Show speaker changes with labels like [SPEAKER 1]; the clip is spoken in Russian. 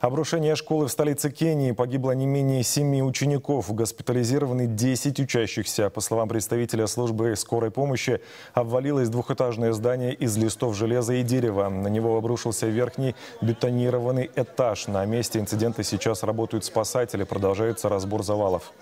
[SPEAKER 1] Обрушение школы в столице Кении погибло не менее семи учеников. Госпитализированы 10 учащихся. По словам представителя службы скорой помощи, обвалилось двухэтажное здание из листов железа и дерева. На него обрушился верхний бетонированный этаж. На месте инцидента сейчас работают спасатели. Продолжается разбор завалов.